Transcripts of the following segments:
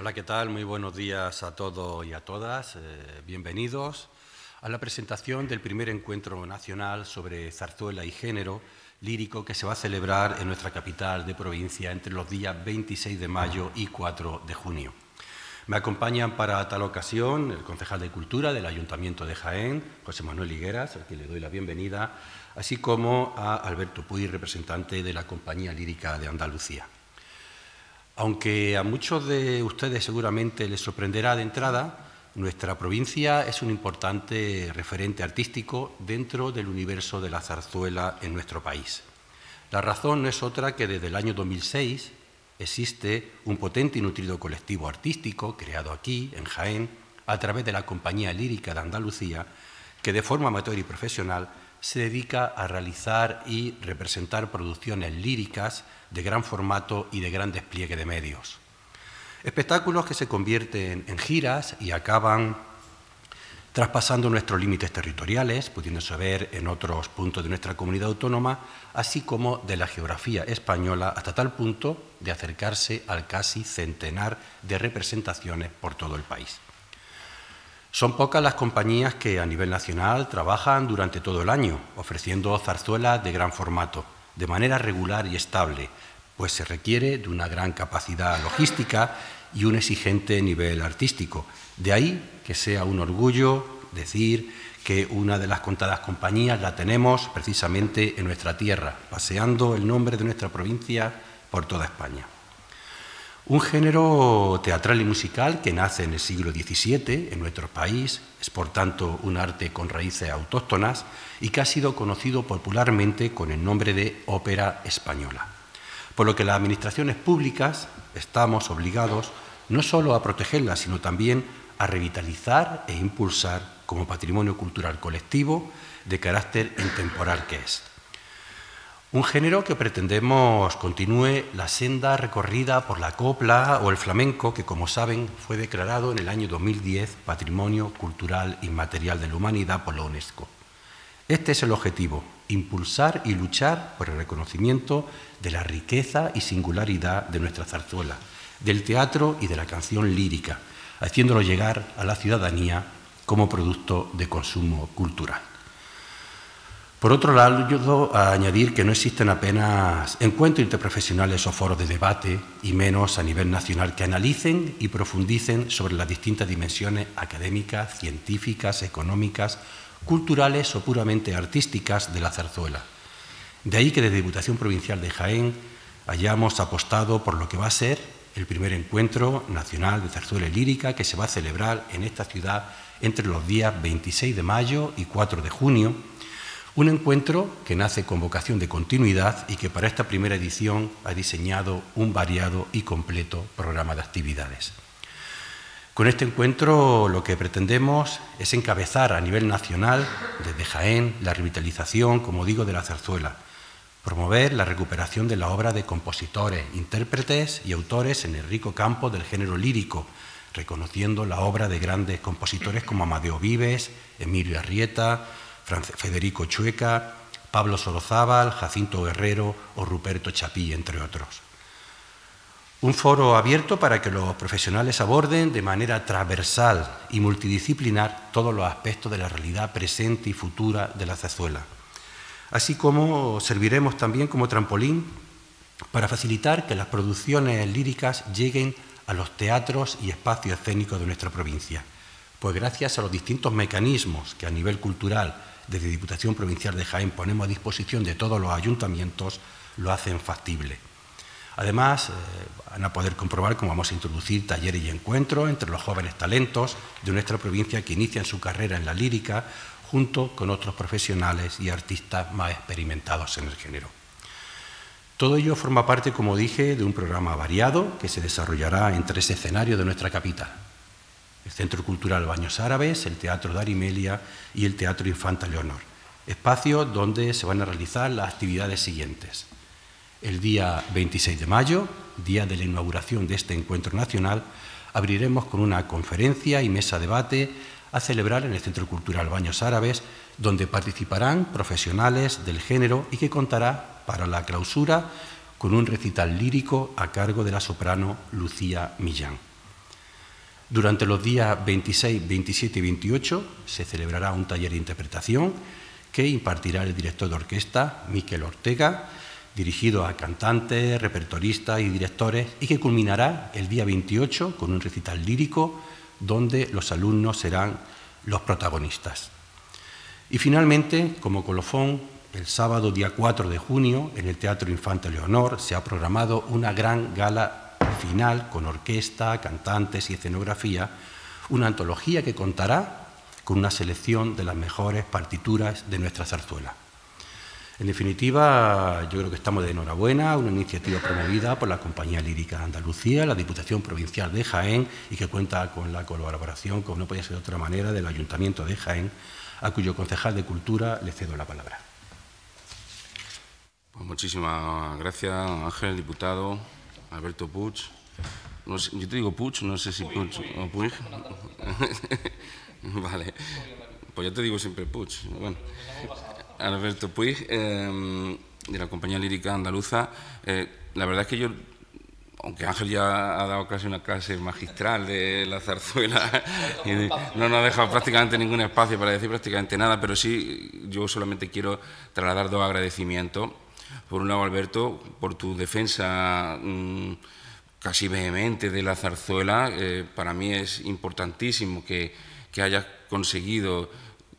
Hola, ¿qué tal? Muy buenos días a todos y a todas. Eh, bienvenidos a la presentación del primer encuentro nacional sobre zarzuela y género lírico que se va a celebrar en nuestra capital de provincia entre los días 26 de mayo y 4 de junio. Me acompañan para tal ocasión el concejal de Cultura del Ayuntamiento de Jaén, José Manuel Higueras, al que le doy la bienvenida, así como a Alberto Puy, representante de la Compañía Lírica de Andalucía. Aunque a muchos de ustedes seguramente les sorprenderá de entrada, nuestra provincia es un importante referente artístico dentro del universo de la zarzuela en nuestro país. La razón no es otra que desde el año 2006 existe un potente y nutrido colectivo artístico creado aquí, en Jaén, a través de la Compañía Lírica de Andalucía, que de forma amateur y profesional se dedica a realizar y representar producciones líricas de gran formato y de gran despliegue de medios. Espectáculos que se convierten en giras y acaban traspasando nuestros límites territoriales, pudiéndose ver en otros puntos de nuestra comunidad autónoma, así como de la geografía española, hasta tal punto de acercarse al casi centenar de representaciones por todo el país. Son pocas las compañías que a nivel nacional trabajan durante todo el año, ofreciendo zarzuelas de gran formato, de manera regular y estable, pues se requiere de una gran capacidad logística y un exigente nivel artístico. De ahí que sea un orgullo decir que una de las contadas compañías la tenemos precisamente en nuestra tierra, paseando el nombre de nuestra provincia por toda España. Un género teatral y musical que nace en el siglo XVII en nuestro país, es por tanto un arte con raíces autóctonas y que ha sido conocido popularmente con el nombre de ópera española. Por lo que las administraciones públicas estamos obligados no solo a protegerla, sino también a revitalizar e impulsar como patrimonio cultural colectivo de carácter intemporal que es. Un género que pretendemos continúe la senda recorrida por la copla o el flamenco, que como saben fue declarado en el año 2010 Patrimonio Cultural Inmaterial de la Humanidad por la UNESCO. Este es el objetivo, impulsar y luchar por el reconocimiento de la riqueza y singularidad de nuestra zarzuela, del teatro y de la canción lírica, haciéndolo llegar a la ciudadanía como producto de consumo cultural. Por otro lado, yo a añadir que no existen apenas encuentros interprofesionales o foros de debate, y menos a nivel nacional, que analicen y profundicen sobre las distintas dimensiones académicas, científicas, económicas, culturales o puramente artísticas de la zarzuela. De ahí que desde Diputación Provincial de Jaén hayamos apostado por lo que va a ser el primer encuentro nacional de zarzuela lírica que se va a celebrar en esta ciudad entre los días 26 de mayo y 4 de junio un encuentro que nace con vocación de continuidad y que para esta primera edición ha diseñado un variado y completo programa de actividades. Con este encuentro lo que pretendemos es encabezar a nivel nacional, desde Jaén, la revitalización, como digo, de la zarzuela, promover la recuperación de la obra de compositores, intérpretes y autores en el rico campo del género lírico, reconociendo la obra de grandes compositores como Amadeo Vives, Emilio Arrieta, Federico Chueca, Pablo Sorozábal, Jacinto Guerrero o Ruperto Chapí, entre otros. Un foro abierto para que los profesionales aborden de manera transversal y multidisciplinar todos los aspectos de la realidad presente y futura de la Cezuela. así como serviremos también como trampolín para facilitar que las producciones líricas lleguen a los teatros y espacios escénicos de nuestra provincia. Pues gracias a los distintos mecanismos que a nivel cultural desde Diputación Provincial de Jaén ponemos a disposición de todos los ayuntamientos, lo hacen factible. Además, eh, van a poder comprobar cómo vamos a introducir talleres y encuentros entre los jóvenes talentos de nuestra provincia que inician su carrera en la lírica junto con otros profesionales y artistas más experimentados en el género. Todo ello forma parte, como dije, de un programa variado que se desarrollará en tres escenarios de nuestra capital, el Centro Cultural Baños Árabes, el Teatro Darimelia... y el Teatro Infanta Leonor, ...espacio donde se van a realizar las actividades siguientes. El día 26 de mayo, día de la inauguración de este encuentro nacional, abriremos con una conferencia y mesa debate a celebrar en el Centro Cultural Baños Árabes, donde participarán profesionales del género y que contará para la clausura con un recital lírico a cargo de la soprano Lucía Millán. Durante los días 26, 27 y 28 se celebrará un taller de interpretación que impartirá el director de orquesta, Miquel Ortega, dirigido a cantantes, repertoristas y directores, y que culminará el día 28 con un recital lírico donde los alumnos serán los protagonistas. Y finalmente, como colofón, el sábado día 4 de junio, en el Teatro Infante Leonor, se ha programado una gran gala final, con orquesta, cantantes y escenografía, una antología que contará con una selección de las mejores partituras de nuestra zarzuela. En definitiva, yo creo que estamos de enhorabuena, una iniciativa promovida por la Compañía Lírica de Andalucía, la Diputación Provincial de Jaén y que cuenta con la colaboración, como no podía ser de otra manera, del Ayuntamiento de Jaén, a cuyo concejal de Cultura le cedo la palabra. Pues muchísimas gracias, Ángel, diputado. Alberto Puig. yo te digo Puig, no sé si Puig, vale. Pues yo te digo siempre Puig. Alberto Puig, eh, de la compañía lírica andaluza. Eh, la verdad es que yo aunque Ángel ya ha dado casi una clase magistral de la zarzuela, y no nos ha dejado prácticamente ningún espacio para decir prácticamente nada, pero sí yo solamente quiero trasladar dos agradecimientos por un lado, Alberto, por tu defensa mm, casi vehemente de la zarzuela, eh, para mí es importantísimo que, que hayas conseguido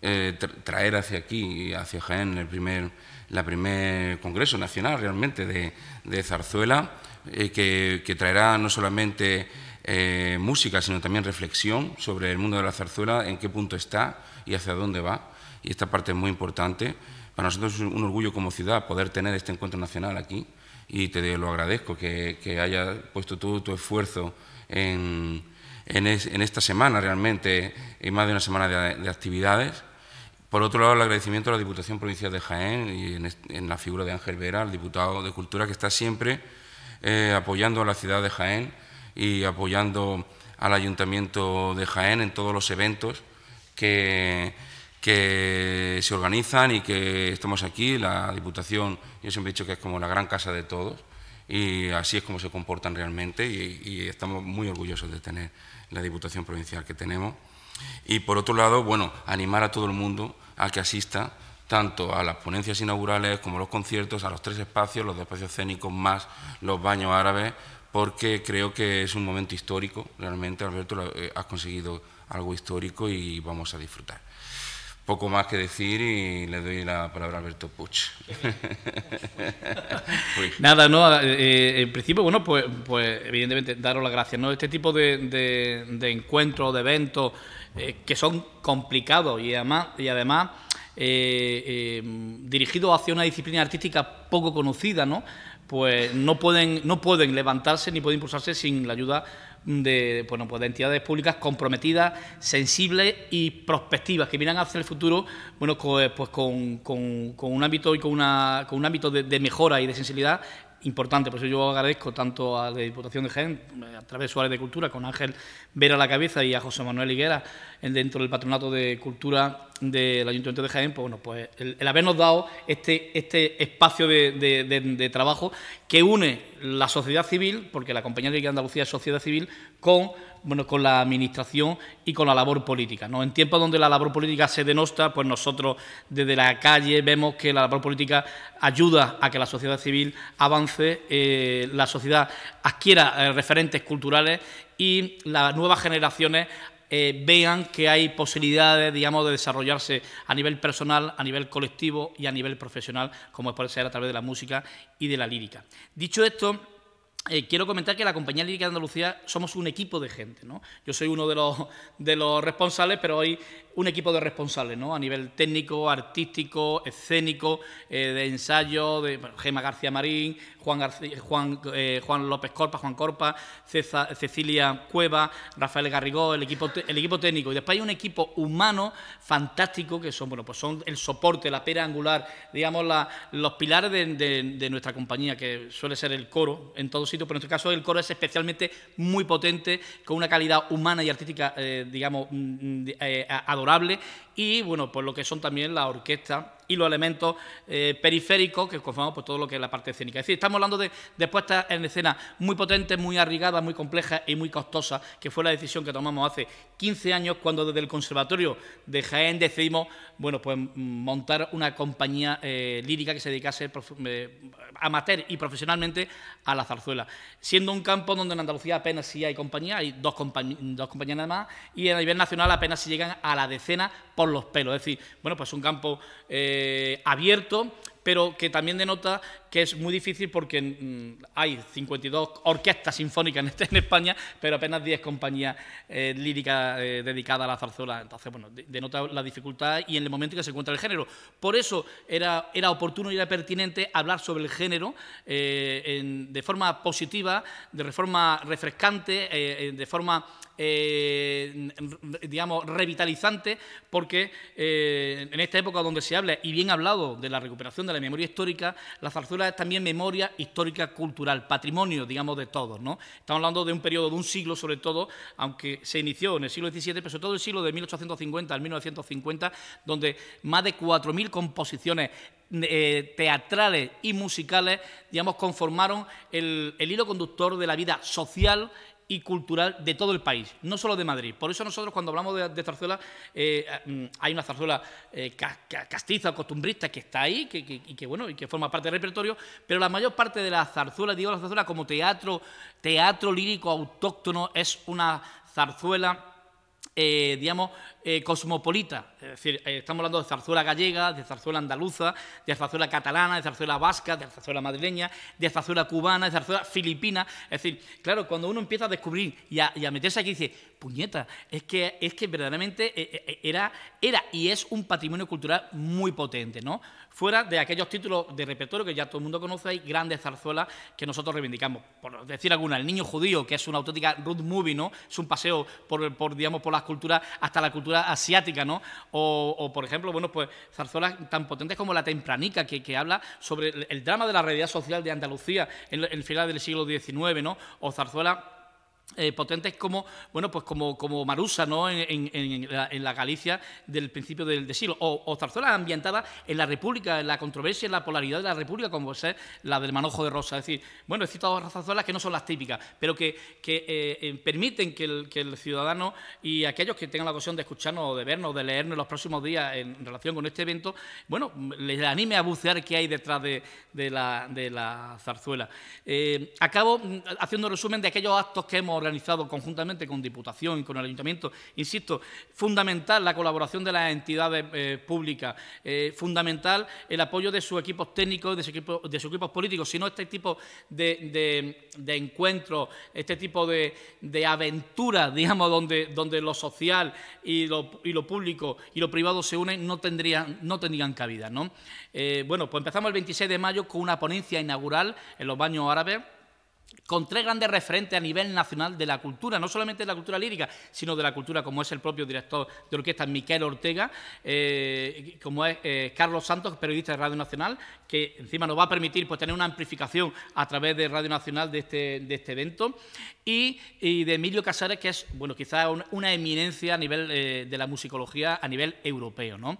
eh, traer hacia aquí, hacia Jaén, el primer, la primer Congreso Nacional realmente de, zarzuela, eh, que, que, traerá no solamente música, sino también reflexión sobre el mundo de la zarzuela, en qué punto está y hacia dónde va. Y esta parte es muy importante. Para nosotros es un orgullo como ciudad poder tener este encuentro nacional aquí y te lo agradezco que, que hayas puesto todo tu esfuerzo en, en, esta semana realmente, en más de una semana de, actividades. Por otro lado, el agradecimiento a la Diputación Provincial de Jaén y en, la figura de Ángel Vera, el diputado de Cultura, que está siempre eh, apoyando a la ciudad de Jaén y apoyando al Ayuntamiento de Jaén en todos los eventos que, que se organizan y que estamos aquí. La Diputación, yo siempre he dicho que es como la gran casa de todos y así es como se comportan realmente y, estamos muy orgullosos de tener la Diputación Provincial que tenemos. Y por otro lado, bueno, animar a todo el mundo a que asista tanto a las ponencias inaugurales como a los conciertos, a los tres espacios, los espacios escénicos más los baños árabes, porque creo que es un momento histórico, realmente Alberto eh, has conseguido algo histórico y vamos a disfrutar poco más que decir y le doy la palabra a Alberto Puch. Nada, no, eh, eh, en principio, bueno, pues, pues evidentemente daros las gracias, ¿no? Este tipo de, encuentros, de eventos eh, que son complicados y además, y además dirigidos hacia una disciplina artística poco conocida, ¿no? Pues no pueden, no pueden levantarse ni pueden impulsarse sin la ayuda de, bueno, pues de entidades públicas comprometidas, sensibles y prospectivas, que miran hacia el futuro bueno, eh, pues con, un ámbito y con, una, con un ámbito de, mejora y de sensibilidad importante. Por eso yo agradezco tanto a la Diputación de GEN, eh, a través de su área de Cultura, con Ángel Vera a la cabeza y a José Manuel Higuera, dentro del Patronato de Cultura del Ayuntamiento de Jaén, pues bueno, pues el, habernos dado este, este espacio de, trabajo que une la sociedad civil, porque la Compañía de Andalucía es sociedad civil, con bueno, con la administración y con la labor política. ¿no? En tiempos donde la labor política se denosta, pues nosotros desde la calle vemos que la labor política ayuda a que la sociedad civil avance, eh, la sociedad adquiera eh, referentes culturales y las nuevas generaciones eh, vean que hay posibilidades, digamos, de desarrollarse a nivel personal, a nivel colectivo y a nivel profesional, como puede ser a través de la música y de la lírica. Dicho esto, eh, quiero comentar que la Compañía Lírica de Andalucía somos un equipo de gente, ¿no? Yo soy uno de los, de los responsables, pero hay un equipo de responsables, ¿no? A nivel técnico, artístico, escénico, eh, de ensayo, de Gema García Marín, Juan, eh, Juan, Juan, López Corpa, Juan Corpa, Cecilia Cueva, Rafael Garrigó, el equipo, el equipo técnico. Y después hay un equipo humano fantástico que son, bueno, pues son el soporte, la pera angular, digamos, los pilares de, de nuestra compañía, que suele ser el coro en todos sitios pero en este caso el coro es especialmente muy potente, con una calidad humana y artística, eh, digamos, mm, mm, eh, adorable, y bueno, pues lo que son también la orquesta y los elementos eh, periféricos que conformamos pues, por todo lo que es la parte escénica. Es decir, estamos hablando de, puestas en escena muy potentes, muy arrigadas, muy complejas y muy costosas, que fue la decisión que tomamos hace 15 años cuando desde el Conservatorio de Jaén decidimos bueno, pues, montar una compañía eh, lírica que se dedicase eh, amateur y profesionalmente a la zarzuela, siendo un campo donde en Andalucía apenas sí hay compañía, hay dos, compañías nada más, y a nivel nacional apenas se llegan a la decena por los pelos. Es decir, bueno, pues un campo... Eh, abierto, pero que también denota que es muy difícil porque mm, hay 52 orquestas sinfónicas este, en, España, pero apenas 10 compañías eh, líricas eh, dedicadas a la zarzuela. Entonces, bueno, denota la dificultad y en el momento en que se encuentra el género. Por eso era, era oportuno y era pertinente hablar sobre el género eh, de forma positiva, de forma refrescante, de forma digamos, revitalizante, porque en esta época donde se habla, y bien hablado, de la recuperación de la memoria histórica, la zarzuela es también memoria histórica cultural, patrimonio, digamos, de todos. ¿no? Estamos hablando de un periodo de un siglo, sobre todo, aunque se inició en el siglo XVII, pero sobre todo el siglo de 1850 al 1950, donde más de 4.000 composiciones eh, teatrales y musicales, digamos, conformaron el, el hilo conductor de la vida social y cultural de todo el país, no solo de Madrid. Por eso nosotros cuando hablamos de, zarzuela, eh, eh, mm, hay una zarzuela eh, castiza, costumbrista, que está ahí que, y, que, bueno, y que forma parte del repertorio, pero la mayor parte de la zarzuela, digo la zarzuela como teatro, teatro lírico autóctono, es una zarzuela, digamos, eh, cosmopolita. Es decir, eh, estamos hablando de zarzuela gallega, de zarzuela andaluza, de zarzuela catalana, de zarzuela vasca, de zarzuela madrileña, de zarzuela cubana, de zarzuela filipina. Es decir, claro, cuando uno empieza a descubrir y a, meterse aquí, dice, puñeta, es que, es que verdaderamente eh, era, era y es un patrimonio cultural muy potente, ¿no? Fuera de aquellos títulos de repertorio que ya todo el mundo conoce, hay grandes zarzuelas que nosotros reivindicamos. Por decir alguna, El Niño Judío, que es una auténtica road movie, ¿no? Es un paseo por, por digamos, por las culturas, hasta la cultura asiática, ¿no? O, por ejemplo, bueno, pues zarzuelas tan potentes como La Tempranica, que, habla sobre el, drama de la realidad social de Andalucía en el final del siglo XIX, ¿no? O zarzuela eh, potentes como, bueno, pues como, como Marusa ¿no? en, la, Galicia del principio del, siglo, o, zarzuelas ambientadas en la República, en la controversia, en la polaridad de la República, como es la del Manojo de Rosa. Es decir, bueno, he citado zarzuelas que no son las típicas, pero que, que eh, eh, permiten que el, ciudadano y aquellos que tengan la ocasión de escucharnos, de vernos, de leernos los próximos días en relación con este evento, bueno, les anime a bucear qué hay detrás de, la, zarzuela. acabo mm, haciendo un resumen de aquellos actos que hemos organizado conjuntamente con Diputación y con el Ayuntamiento. Insisto, fundamental la colaboración de las entidades eh, públicas, eh, fundamental el apoyo de sus equipos técnicos, de de sus equipos políticos, Si no, este tipo de, encuentros, este tipo de, aventuras, digamos, donde, donde lo social y lo, público y lo privado se unen, no tendrían, no cabida. Eh, bueno, pues empezamos el 26 de mayo con una ponencia inaugural en los baños árabes con tres grandes referentes a nivel nacional de la cultura, no solamente de la cultura lírica, sino de la cultura como es el propio director de orquesta Miquel Ortega, eh, como es eh, Carlos Santos, periodista de Radio Nacional, que encima nos va a permitir pues, tener una amplificación a través de Radio Nacional de este, este evento, y, de Emilio Casares, que es bueno, quizás una eminencia a nivel eh, de la musicología a nivel europeo. ¿no?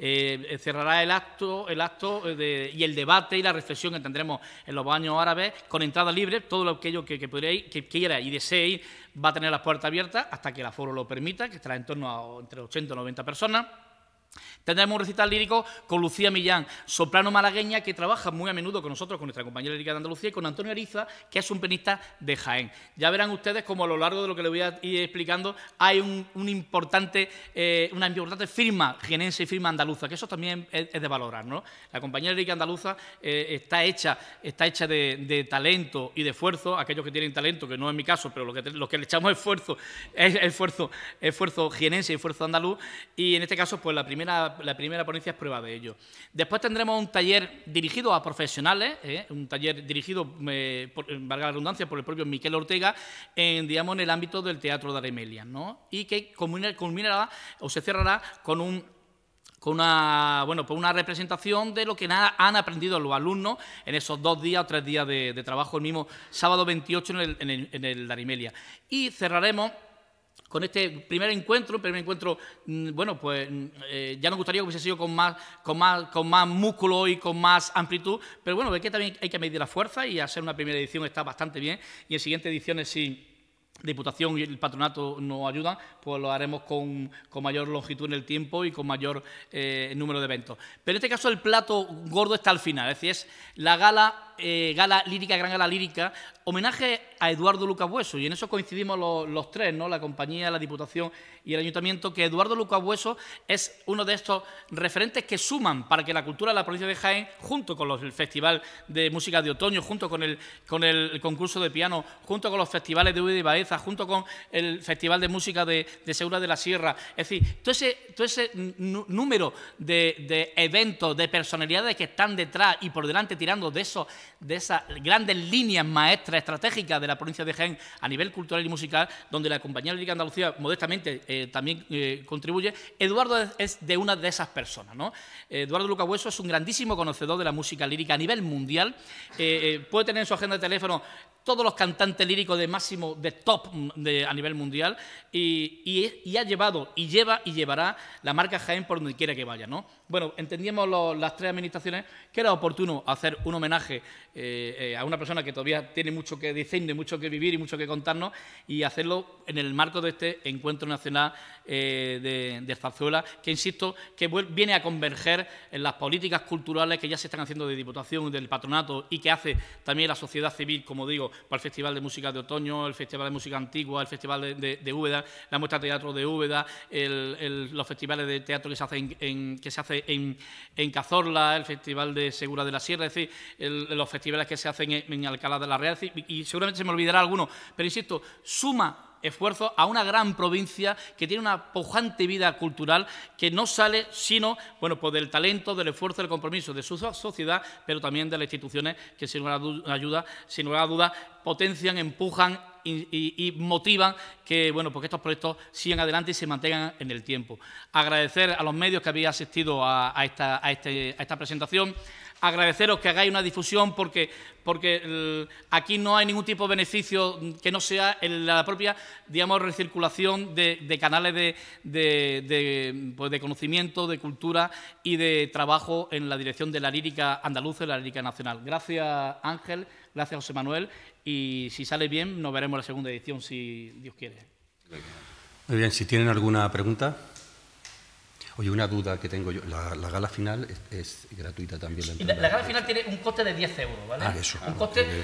Eh, cerrará el acto, el acto eh, y el debate y la reflexión que tendremos en los baños árabes con entrada libre, todo lo que, que, que quiera y ir va a tener las puertas abiertas hasta que el foro lo permita, que estará en torno a entre 80 y 90 personas. Tendremos un recital lírico con Lucía Millán, soprano malagueña que trabaja muy a menudo con nosotros, con nuestra compañera lírica de Andalucía y con Antonio Ariza, que es un pianista de Jaén. Ya verán ustedes como a lo largo de lo que les voy a ir explicando hay un, importante, eh, una importante firma genense y firma andaluza, que eso también es, de valorar. ¿no? La compañera lírica andaluza eh, está hecha, está hecha de, talento y de esfuerzo, aquellos que tienen talento, que no es mi caso, pero los que, le echamos esfuerzo es esfuerzo, esfuerzo jienense y esfuerzo andaluz, y en este caso, pues la primera la, primera ponencia es prueba de ello. Después tendremos un taller dirigido a profesionales, ¿eh? un taller dirigido, en eh, por, eh, valga la redundancia, por el propio Miquel Ortega, en, digamos, en el ámbito del teatro de Arimelia Y que culminará o se cerrará con un con una, bueno, pues una representación de lo que han aprendido los alumnos en esos dos días o tres días de, trabajo, el mismo sábado 28 en el, en el, en el Darimelia. Y cerraremos con este primer encuentro, primer encuentro, mm, bueno, pues mm, eh, ya nos gustaría que hubiese sido con más, con, más, con más músculo y con más amplitud, pero bueno, ve que también hay que medir la fuerza y hacer una primera edición está bastante bien y en siguientes ediciones si Diputación y el patronato nos ayudan, pues lo haremos con, con, mayor longitud en el tiempo y con mayor eh, número de eventos. Pero en este caso el plato gordo está al final, es decir, es la gala eh, gala lírica, gran gala lírica, homenaje a Eduardo Lucas Bueso. Y en eso coincidimos los, tres, ¿no? La compañía, la Diputación y el Ayuntamiento, que Eduardo Lucas Bueso es uno de estos referentes que suman para que la cultura de la provincia de Jaén, junto con el Festival de Música de Otoño, junto con el, con el concurso de piano, junto con los festivales de Uy y Baeza, junto con el Festival de Música de, Segura de la Sierra. Es decir, todo ese, ese número de, de eventos, de personalidades que están detrás y por delante tirando de esos de esas grandes líneas maestras estratégicas de la provincia de Jaén a nivel cultural y musical, donde la Compañía Lírica Andalucía modestamente eh, también eh, contribuye, Eduardo es de una de esas personas. ¿no? Eduardo Luca Hueso es un grandísimo conocedor de la música lírica a nivel mundial. Eh, puede tener en su agenda de teléfono todos los cantantes líricos de máximo, de top mm, a nivel mundial, y, y, ha llevado, y lleva y llevará la marca Jaén por donde quiera que vaya. ¿no? bueno, entendíamos las tres administraciones que era oportuno hacer un homenaje eh, eh, a una persona que todavía tiene mucho que decir, mucho que vivir y mucho que contarnos y hacerlo en el marco de este encuentro nacional eh, de, de Zarzuela, que insisto, que viene a converger en las políticas culturales que ya se están haciendo de Diputación, del Patronato y que hace también la sociedad civil, como digo, para el Festival de Música de Otoño, el Festival de Música Antigua, el Festival de, Úbeda, la muestra de teatro de Úbeda, los festivales de teatro que se hacen, en, que se eh, en, Cazorla, el Festival de Segura de la Sierra, es decir, los festivales que se hacen en, Alcalá de la Real, y seguramente se me olvidará alguno, pero insisto, suma esfuerzo a una gran provincia que tiene una pujante vida cultural que no sale sino bueno, pues del talento, del esfuerzo, del compromiso de su sociedad, pero también de las instituciones que sin lugar ayuda, sin a duda, potencian, empujan y, motivan que bueno, porque pues estos proyectos sigan adelante y se mantengan en el tiempo. Agradecer a los medios que habían asistido a, esta, a, este, a esta presentación agradeceros que hagáis una difusión porque, porque mm, aquí no hay ningún tipo de beneficio que no sea la propia, digamos, recirculación de, canales de, pues, de, conocimiento, de cultura y de trabajo en la dirección de la lírica andaluza y la lírica nacional. Gracias, Ángel, gracias, José Manuel, y si sale bien, nos veremos la segunda edición, si Dios quiere. Muy bien, si tienen alguna pregunta. Oye, una duda que tengo yo. La, gala final es, gratuita también. La, gala final tiene un coste de 10 euros, ¿vale? Ah, ah, un coste de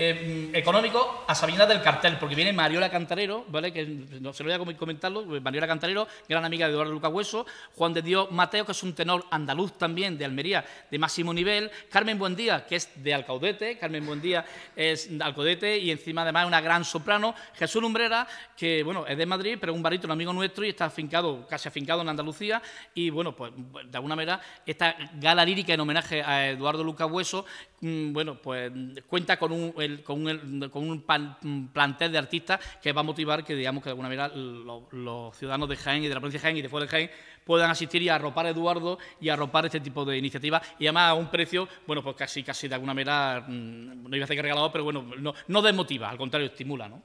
eh, 10 económico a sabiduría del cartel, porque viene Mariola Cantarero, ¿vale? Que no se lo voy a comentarlo. Pues, Mariola Cantarero, gran amiga de Eduardo Lucas Hueso. Juan de Dios Mateo, que es un tenor andaluz también de Almería, de máximo nivel. Carmen Buendía, que es de Alcaudete. Carmen Buendía es de Alcaudete y encima además es una gran soprano. Jesús Lumbrera, que bueno, es de Madrid, pero es un barito, un amigo nuestro y está afincado, casi afincado en Andalucía y, bueno, pues de alguna manera esta gala lírica en homenaje a Eduardo Lucas Hueso, mm, bueno, pues cuenta con un, con un, con un plantel de artistas que va a motivar que, digamos, que de alguna manera los, ciudadanos de Jaén y de la provincia de Jaén y de fuera de Jaén puedan asistir y arropar a Eduardo y arropar este tipo de iniciativas y además a un precio, bueno, pues casi, casi de alguna manera, mm, no iba a ser que regalado, pero bueno, no, no desmotiva, al contrario, estimula, ¿no?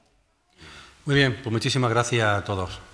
Muy bien, pues muchísimas gracias a todos.